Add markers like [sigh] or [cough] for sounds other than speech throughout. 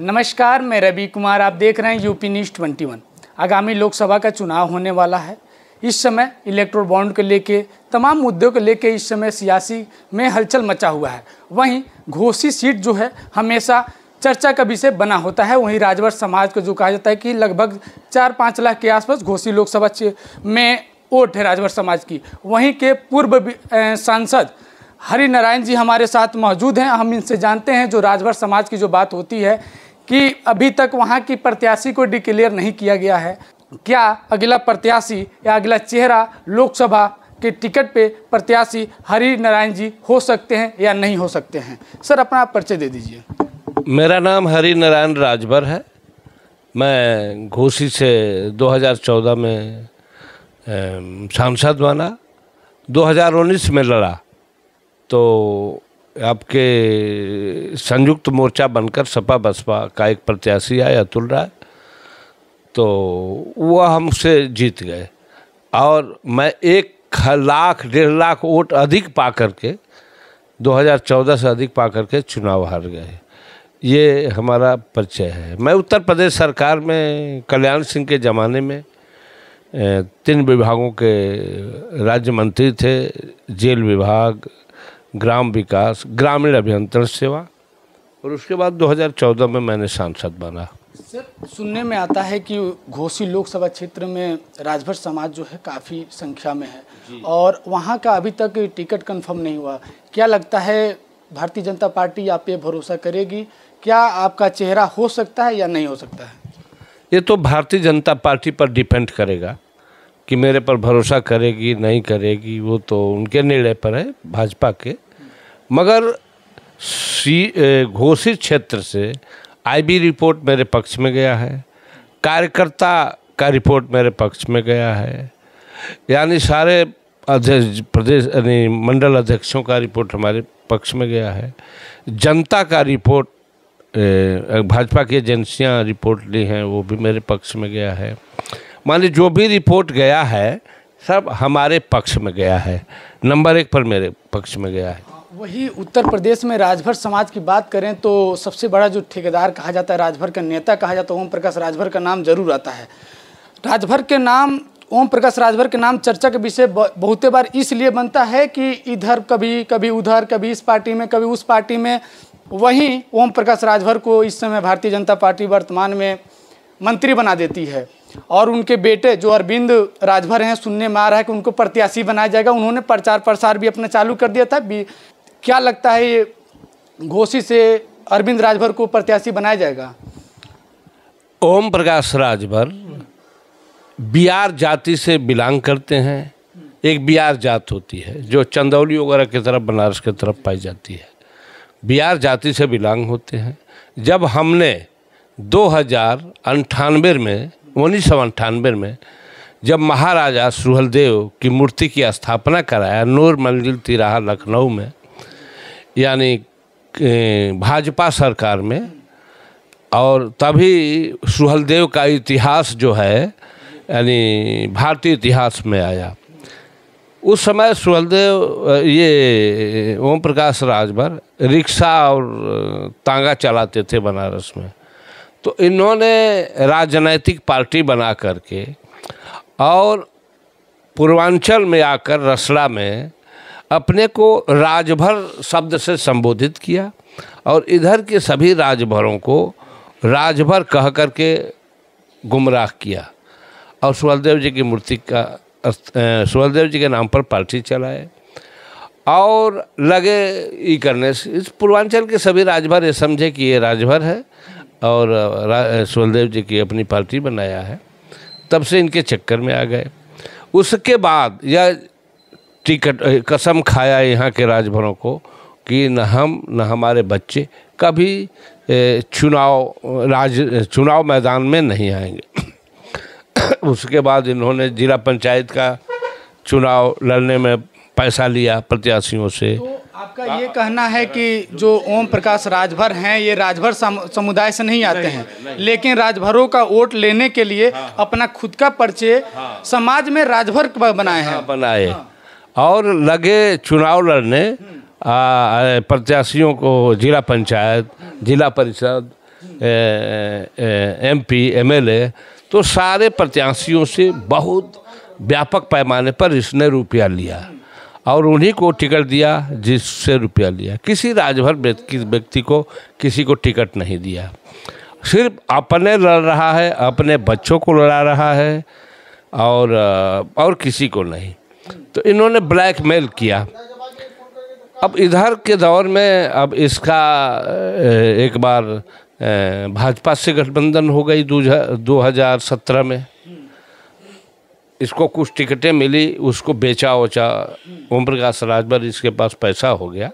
नमस्कार मैं रवि कुमार आप देख रहे हैं यूपी न्यूज ट्वेंटी वन आगामी लोकसभा का चुनाव होने वाला है इस समय इलेक्ट्रो बॉन्ड को लेके तमाम मुद्दों को लेके इस समय सियासी में हलचल मचा हुआ है वहीं घोसी सीट जो है हमेशा चर्चा का विषय बना होता है वहीं राजभर समाज को जो कहा जाता है कि लगभग चार पाँच लाख के आसपास घोसी लोकसभा में वोट है राजभर समाज की वहीं के पूर्व सांसद हरि नारायण जी हमारे साथ मौजूद हैं हम इनसे जानते हैं जो राजभर समाज की जो बात होती है कि अभी तक वहाँ की प्रत्याशी को डिक्लेयर नहीं किया गया है क्या अगला प्रत्याशी या अगला चेहरा लोकसभा के टिकट पे प्रत्याशी हरि नारायण जी हो सकते हैं या नहीं हो सकते हैं सर अपना आप परिचय दे दीजिए मेरा नाम हरि नारायण राजभर है मैं घोसी से 2014 में सांसद बना 2019 में लड़ा तो आपके संयुक्त मोर्चा बनकर सपा बसपा का एक प्रत्याशी आए अतुल राय तो वह हमसे जीत गए और मैं एक लाख डेढ़ लाख वोट अधिक पा करके 2014 से अधिक पा करके चुनाव हार गए ये हमारा परिचय है मैं उत्तर प्रदेश सरकार में कल्याण सिंह के ज़माने में तीन विभागों के राज्य मंत्री थे जेल विभाग ग्राम विकास ग्रामीण अभियंत्रण सेवा और उसके बाद 2014 में मैंने सांसद बना सर सुनने में आता है कि घोसी लोकसभा क्षेत्र में राजभर समाज जो है काफ़ी संख्या में है और वहाँ का अभी तक टिकट कंफर्म नहीं हुआ क्या लगता है भारतीय जनता पार्टी आप पे भरोसा करेगी क्या आपका चेहरा हो सकता है या नहीं हो सकता है ये तो भारतीय जनता पार्टी पर डिपेंड करेगा कि मेरे पर भरोसा करेगी नहीं करेगी वो तो उनके निर्णय पर है भाजपा के मगर सी घोषित क्षेत्र से आईबी रिपोर्ट मेरे पक्ष में गया है कार्यकर्ता का रिपोर्ट मेरे पक्ष में गया है यानी सारे अध्यक्ष प्रदेश यानी मंडल अध्यक्षों का रिपोर्ट हमारे पक्ष में गया है जनता का रिपोर्ट भाजपा की एजेंसियां रिपोर्ट ली हैं वो भी मेरे पक्ष में गया है माने जो भी रिपोर्ट गया है सब हमारे पक्ष में गया है नंबर एक पर मेरे पक्ष में गया है वही उत्तर प्रदेश में राजभर समाज की बात करें तो सबसे बड़ा जो ठेकेदार कहा जाता है राजभर का नेता कहा जाता है ओम प्रकाश राजभर का नाम जरूर आता है राजभर के नाम ओम प्रकाश राजभर के नाम चर्चा के विषय बहुते बार इसलिए बनता है कि इधर कभी कभी उधर कभी इस पार्टी में कभी उस पार्टी में वहीं ओम प्रकाश राजभर को इस समय भारतीय जनता पार्टी वर्तमान में मंत्री बना देती है और उनके बेटे जो अरविंद राजभर हैं सुनने में आ रहा है कि उनको प्रत्याशी बनाया जाएगा उन्होंने प्रचार प्रसार भी अपना चालू कर दिया था क्या लगता है ये घोषी से अरविंद राजभर को प्रत्याशी बनाया जाएगा ओम प्रकाश राजभर बिहार जाति से बिलोंग करते हैं एक बिहार जात होती है जो चंदौली वगैरह की तरफ बनारस की तरफ पाई जाती है बिहार जाति से बिलोंग होते हैं जब हमने दो हज़ार में उन्नीस सौ अंठानवे में जब महाराजा सुहलदेव की मूर्ति की स्थापना कराया नूर मंजिल तिराहा लखनऊ में यानी भाजपा सरकार में और तभी सुहलदेव का इतिहास जो है यानी भारतीय इतिहास में आया उस समय सुहलदेव ये ओम प्रकाश राजभर रिक्शा और तांगा चलाते थे बनारस में तो इन्होंने राजनैतिक पार्टी बना करके और पूर्वांचल में आकर रसड़ा में अपने को राजभर शब्द से संबोधित किया और इधर के सभी राजभरों को राजभर कह करके गुमराह किया और सुहलदेव जी की मूर्ति का सुहलदेव जी के नाम पर पार्टी चलाए और लगे ये करने से इस पूर्वांचल के सभी राजभर ये समझे कि ये राजभर है और सुलदेव जी की अपनी पार्टी बनाया है तब से इनके चक्कर में आ गए उसके बाद यह टिकट कसम खाया यहाँ के राजभरों को कि न हम न हमारे बच्चे कभी चुनाव राज चुनाव मैदान में नहीं आएंगे [coughs] उसके बाद इन्होंने जिला पंचायत का चुनाव लड़ने में पैसा लिया प्रत्याशियों से तो आपका ये कहना है कि जो ओम प्रकाश राजभर हैं ये राजभर समुदाय से नहीं आते हैं लेकिन राजभरों का वोट लेने के लिए हाँ। अपना खुद का पर्चे हाँ। समाज में राजभर बनाए हैं हाँ, बनाए और लगे चुनाव लड़ने प्रत्याशियों को जिला पंचायत जिला परिषद एमपी एमएलए तो सारे प्रत्याशियों से बहुत व्यापक पैमाने पर इसने रुपया लिया और उन्हीं को टिकट दिया जिससे रुपया लिया किसी राजभर व्यक्ति को किसी को टिकट नहीं दिया सिर्फ अपने लड़ रहा है अपने बच्चों को लड़ा रहा है और और किसी को नहीं तो इन्होंने ब्लैकमेल किया अब इधर के दौर में अब इसका एक बार भाजपा से गठबंधन हो गई दो हज़ार सत्रह में इसको कुछ टिकटें मिली उसको बेचा ओचा ओम प्रकाश राजभर इसके पास पैसा हो गया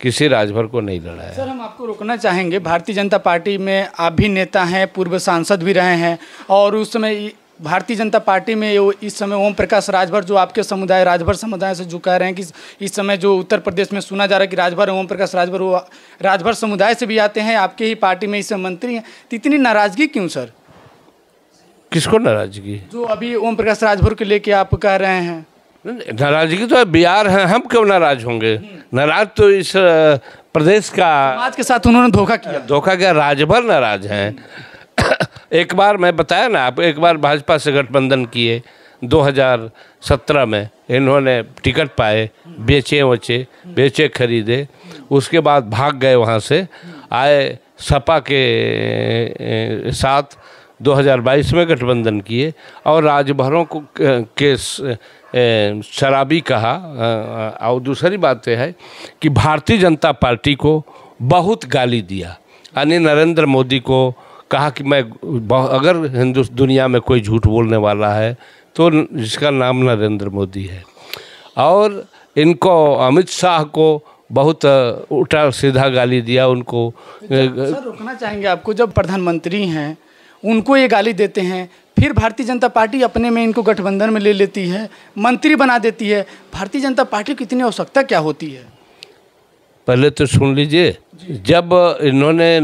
किसी राजभर को नहीं लड़ाया सर हम आपको रोकना चाहेंगे भारतीय जनता पार्टी में आप भी नेता हैं पूर्व सांसद भी रहे हैं और उस समय भारतीय जनता पार्टी में इस समय ओम प्रकाश राजभर जो आपके समुदाय राजभर समुदाय से जो कह रहे हैं कि इस समय जो उत्तर प्रदेश में सुना जा रहा है कि राजभर ओम प्रकाश राजभर वो राजभर समुदाय से भी आते हैं आपके ही पार्टी में इस मंत्री हैं तो इतनी नाराज़गी क्यों सर किसको नाराजगी जो अभी ओम प्रकाश राजभर के लेके आप कह रहे हैं नाराजगी तो बिहार है हम क्यों नाराज होंगे नाराज तो इस प्रदेश का समाज के साथ उन्होंने धोखा किया धोखा किया राजभर नाराज हैं [coughs] एक बार मैं बताया ना आप एक बार भाजपा से गठबंधन किए 2017 में इन्होंने टिकट पाए बेचे वचे बेचे खरीदे उसके बाद भाग गए वहाँ से आए सपा के साथ 2022 में गठबंधन किए और राजभरों को के शराबी कहा और दूसरी बात यह है कि भारतीय जनता पार्टी को बहुत गाली दिया यानी नरेंद्र मोदी को कहा कि मैं अगर हिंदू दुनिया में कोई झूठ बोलने वाला है तो जिसका नाम नरेंद्र मोदी है और इनको अमित शाह को बहुत उल्टा सीधा गाली दिया उनको सर, अच्छा, अच्छा, रुकना चाहेंगे आपको जब प्रधानमंत्री हैं उनको ये गाली देते हैं फिर भारतीय जनता पार्टी अपने में इनको गठबंधन में ले लेती है मंत्री बना देती है भारतीय जनता पार्टी की इतनी आवश्यकता क्या होती है पहले तो सुन लीजिए जब इन्होंने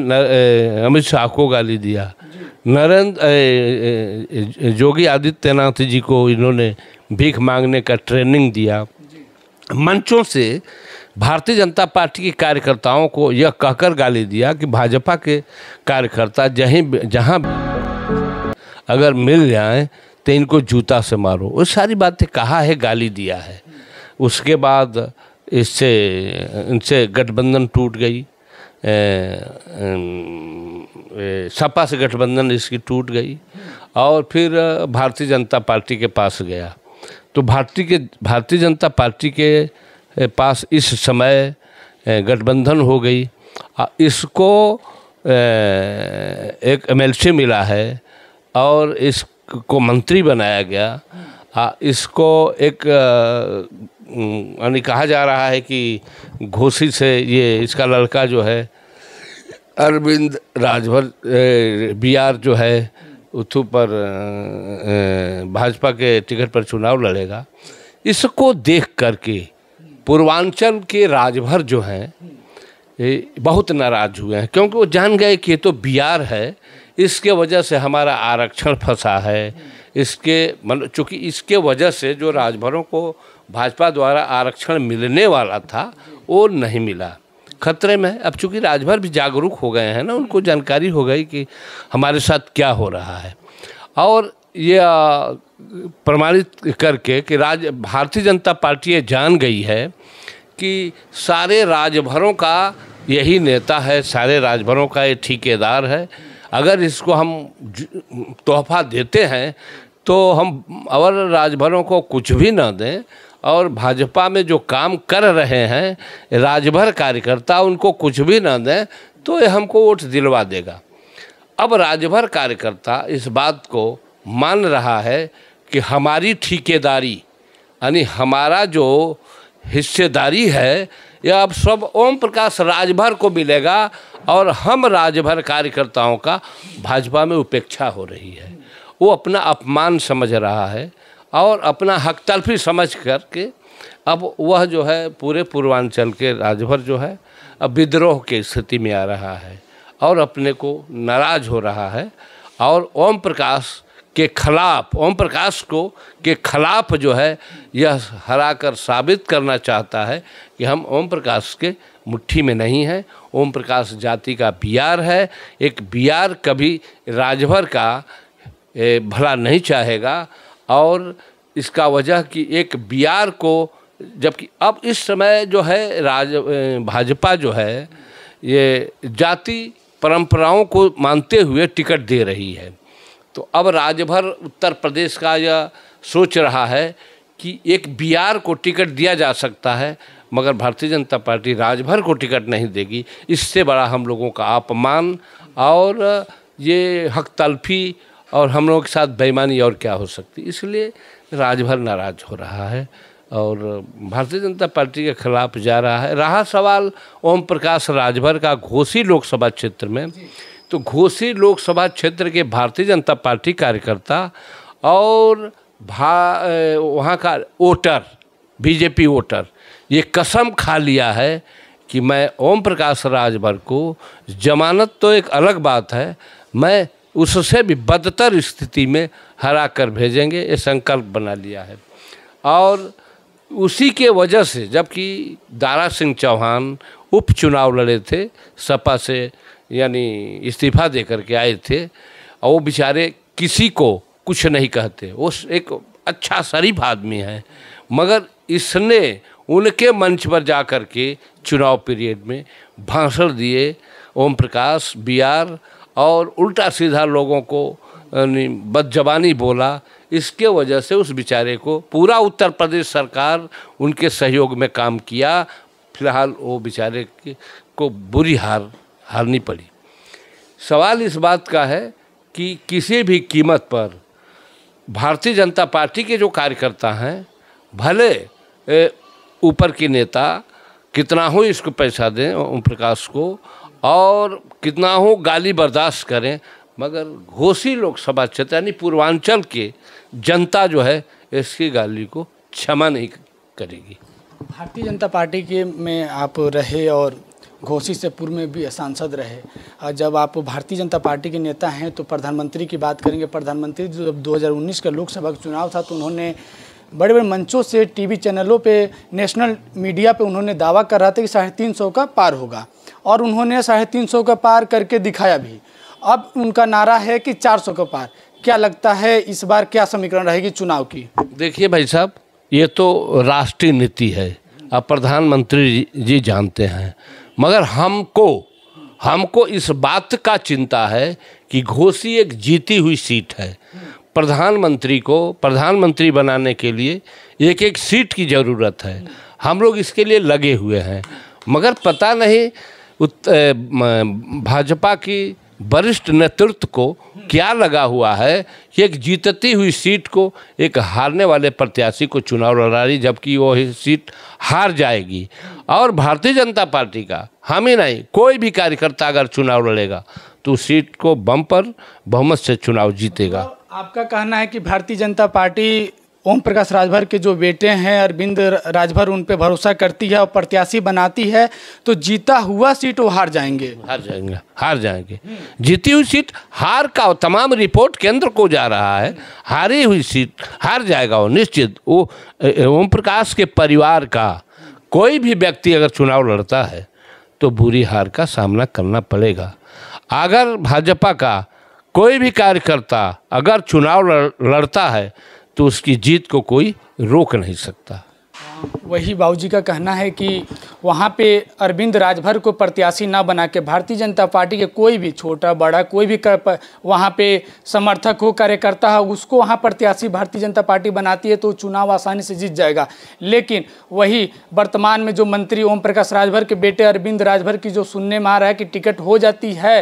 अमित शाह को गाली दिया नरेंद्र योगी आदित्यनाथ जी को इन्होंने भीख मांगने का ट्रेनिंग दिया मंचों से भारतीय जनता पार्टी के कार्यकर्ताओं को यह कहकर गाली दिया कि भाजपा के कार्यकर्ता जहीं जहाँ अगर मिल जाए तो इनको जूता से मारो वो सारी बातें कहा है गाली दिया है उसके बाद इससे इनसे गठबंधन टूट गई सपा से गठबंधन इसकी टूट गई और फिर भारतीय जनता पार्टी के पास गया तो भारतीय के भारतीय जनता पार्टी के पास इस समय गठबंधन हो गई इसको एक एमएलसी मिला है और इसको मंत्री बनाया गया आ, इसको एक यानी कहा जा रहा है कि घोसी से ये इसका लड़का जो है अरविंद राजभर बी आर जो है उथू पर भाजपा के टिकट पर चुनाव लड़ेगा इसको देख कर के पूर्वांचल के राजभर जो हैं बहुत नाराज हुए हैं क्योंकि वो जान गए कि ये तो बिहार है इसके वजह से हमारा आरक्षण फंसा है इसके मतलब चूँकि इसके वजह से जो राजभरों को भाजपा द्वारा आरक्षण मिलने वाला था वो नहीं मिला खतरे में अब चूँकि राजभर भी जागरूक हो गए हैं ना उनको जानकारी हो गई कि हमारे साथ क्या हो रहा है और ये प्रमाणित करके कि राज भारतीय जनता पार्टी ये जान गई है कि सारे राजभरों का यही नेता है सारे राजभरों का ये ठेकेदार है अगर इसको हम तोहफा देते हैं तो हम और राजभरों को कुछ भी ना दें और भाजपा में जो काम कर रहे हैं राजभर कार्यकर्ता उनको कुछ भी ना दें तो ये हमको वोट दिलवा देगा अब राजभर कार्यकर्ता इस बात को मान रहा है कि हमारी ठेकेदारी यानी हमारा जो हिस्सेदारी है यह अब सब ओम प्रकाश राजभर को मिलेगा और हम राजभर कार्यकर्ताओं का भाजपा में उपेक्षा हो रही है वो अपना अपमान समझ रहा है और अपना हक तलफी समझ कर के अब वह जो है पूरे पूर्वांचल के राजभर जो है अब विद्रोह के स्थिति में आ रहा है और अपने को नाराज हो रहा है और ओम प्रकाश के खिलाफ ओम प्रकाश को के खिलाफ जो है यह हराकर साबित करना चाहता है कि हम ओम प्रकाश के मुट्ठी में नहीं हैं ओम प्रकाश जाति का बियार है एक बियार कभी राजभर का भला नहीं चाहेगा और इसका वजह कि एक बियार को जबकि अब इस समय जो है राज भाजपा जो है ये जाति परंपराओं को मानते हुए टिकट दे रही है तो अब राजभर उत्तर प्रदेश का यह सोच रहा है कि एक बिहार को टिकट दिया जा सकता है मगर भारतीय जनता पार्टी राजभर को टिकट नहीं देगी इससे बड़ा हम लोगों का अपमान और ये हक तलफी और हम लोगों के साथ बेईमानी और क्या हो सकती इसलिए राजभर नाराज हो रहा है और भारतीय जनता पार्टी के खिलाफ जा रहा है रहा सवाल ओम प्रकाश राजभर का घोसी लोकसभा क्षेत्र में तो घोसी लोकसभा क्षेत्र के भारतीय जनता पार्टी कार्यकर्ता और भा वहाँ का वोटर बीजेपी वोटर ये कसम खा लिया है कि मैं ओम प्रकाश राजभर को जमानत तो एक अलग बात है मैं उससे भी बदतर स्थिति में हरा कर भेजेंगे ये संकल्प बना लिया है और उसी के वजह से जबकि दारा सिंह चौहान उपचुनाव लड़े थे सपा से यानी इस्तीफा दे करके आए थे और वो बेचारे किसी को कुछ नहीं कहते वो एक अच्छा शरीफ आदमी है मगर इसने उनके मंच पर जा कर के चुनाव पीरियड में भाषण दिए ओम प्रकाश बी आर और उल्टा सीधा लोगों को बदजबानी बोला इसके वजह से उस बेचारे को पूरा उत्तर प्रदेश सरकार उनके सहयोग में काम किया फिलहाल वो बेचारे को बुरी हार हारनी पड़ी सवाल इस बात का है कि किसी भी कीमत पर भारतीय जनता पार्टी के जो कार्यकर्ता हैं भले ऊपर के नेता कितना हो इसको पैसा दें ओम प्रकाश को और कितना हो गाली बर्दाश्त करें मगर घोसी लोकसभा क्षेत्र यानी पूर्वांचल के जनता जो है इसकी गाली को क्षमा नहीं करेगी भारतीय जनता पार्टी के में आप रहे और घोसी से पूर्व में भी सांसद रहे और जब आप भारतीय जनता पार्टी के नेता हैं तो प्रधानमंत्री की बात करेंगे प्रधानमंत्री जब दो हज़ार उन्नीस का लोकसभा चुनाव था तो उन्होंने बड़े बड़े मंचों से टीवी चैनलों पे नेशनल मीडिया पे उन्होंने दावा कर रहा था कि साढ़े तीन सौ का पार होगा और उन्होंने साढ़े तीन सौ का पार करके दिखाया भी अब उनका नारा है कि चार सौ का पार क्या लगता है इस बार क्या समीकरण रहेगी चुनाव की देखिए भाई साहब ये तो राष्ट्रीय नीति है अब प्रधानमंत्री जी जानते हैं मगर हमको हमको इस बात का चिंता है कि घोसी एक जीती हुई सीट है प्रधानमंत्री को प्रधानमंत्री बनाने के लिए एक एक सीट की ज़रूरत है हम लोग इसके लिए लगे हुए हैं मगर पता नहीं भाजपा की वरिष्ठ नेतृत्व को क्या लगा हुआ है कि एक जीतती हुई सीट को एक हारने वाले प्रत्याशी को चुनाव लड़ा रही जबकि वो सीट हार जाएगी और भारतीय जनता पार्टी का हम ही नहीं कोई भी कार्यकर्ता अगर चुनाव लड़ेगा तो सीट को बम पर बहुमत से चुनाव जीतेगा तो आपका कहना है कि भारतीय जनता पार्टी ओम प्रकाश राजभर के जो बेटे हैं अरविंद राजभर उन पर भरोसा करती है और प्रत्याशी बनाती है तो जीता हुआ सीट वो हार जाएंगे हार जाएंगे हार जाएंगे जीती हुई सीट हार का तमाम रिपोर्ट केंद्र को जा रहा है हारी हुई सीट हार जाएगा वो निश्चित वो ओम प्रकाश के परिवार का कोई भी व्यक्ति अगर चुनाव लड़ता है तो बुरी हार का सामना करना पड़ेगा अगर भाजपा का कोई भी कार्यकर्ता अगर चुनाव लड़ता है तो उसकी जीत को कोई रोक नहीं सकता वही बाबूजी का कहना है कि वहाँ पे अरविंद राजभर को प्रत्याशी ना बना के भारतीय जनता पार्टी के कोई भी छोटा बड़ा कोई भी कर वहाँ पे समर्थक हो कार्यकर्ता हो उसको वहाँ प्रत्याशी भारतीय जनता पार्टी बनाती है तो चुनाव आसानी से जीत जाएगा लेकिन वही वर्तमान में जो मंत्री ओम प्रकाश राजभर के बेटे अरविंद राजभर की जो सुनने में आ रहा है कि टिकट हो जाती है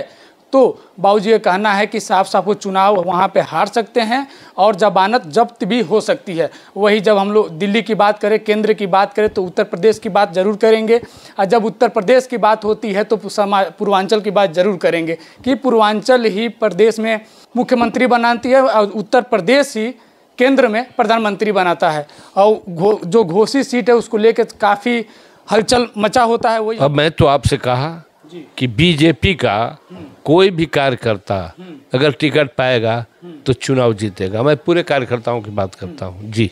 तो बाबूजी का कहना है कि साफ साफ वो चुनाव वहाँ पे हार सकते हैं और जमानत जब्त भी हो सकती है वही जब हम लोग दिल्ली की बात करें केंद्र की बात करें तो उत्तर प्रदेश की बात जरूर करेंगे और जब उत्तर प्रदेश की बात होती है तो पूर्वांचल की बात जरूर करेंगे कि पूर्वांचल ही प्रदेश में मुख्यमंत्री बनाती है और उत्तर प्रदेश ही केंद्र में प्रधानमंत्री बनाता है और घो, जो घोषित सीट है उसको लेकर काफ़ी हलचल मचा होता है वही अब मैं तो आपसे कहा कि बीजेपी का हम्म। कोई भी कार्यकर्ता अगर टिकट पाएगा तो चुनाव जीतेगा मैं पूरे कार्यकर्ताओं की बात करता हूँ जी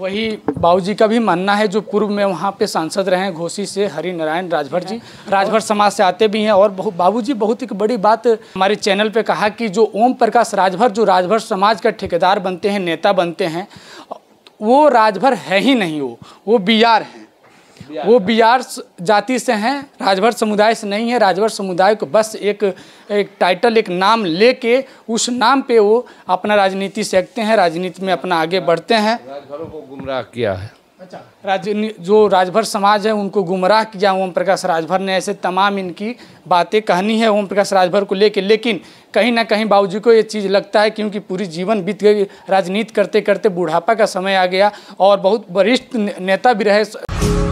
वही बाबूजी का भी मानना है जो पूर्व में वहाँ पे सांसद रहे हैं घोसी से हरि नारायण राजभर जी राजभर समाज से आते भी हैं और बाबू जी बहुत एक बड़ी बात हमारे चैनल पे कहा कि जो ओम प्रकाश राजभर जो राजभर समाज का ठेकेदार बनते हैं नेता बनते हैं वो राजभर है ही नहीं वो वो बी आर हैं वो बिहार जाति से हैं राजभर समुदाय से नहीं है राजभर समुदाय को बस एक एक टाइटल एक नाम लेके उस नाम पे वो अपना राजनीति सेकते हैं राजनीति में अपना आगे बढ़ते हैं राजभरों को गुमराह किया है अच्छा राज जो राजभर समाज है उनको गुमराह किया ओम प्रकाश राजभर ने ऐसे तमाम इनकी बातें कहनी है ओम प्रकाश राजभर को लेके लेकिन कहीं ना कहीं बाबूजी को ये चीज़ लगता है क्योंकि पूरी जीवन बीत गई राजनीति करते करते बुढ़ापा का समय आ गया और बहुत वरिष्ठ नेता भी रहे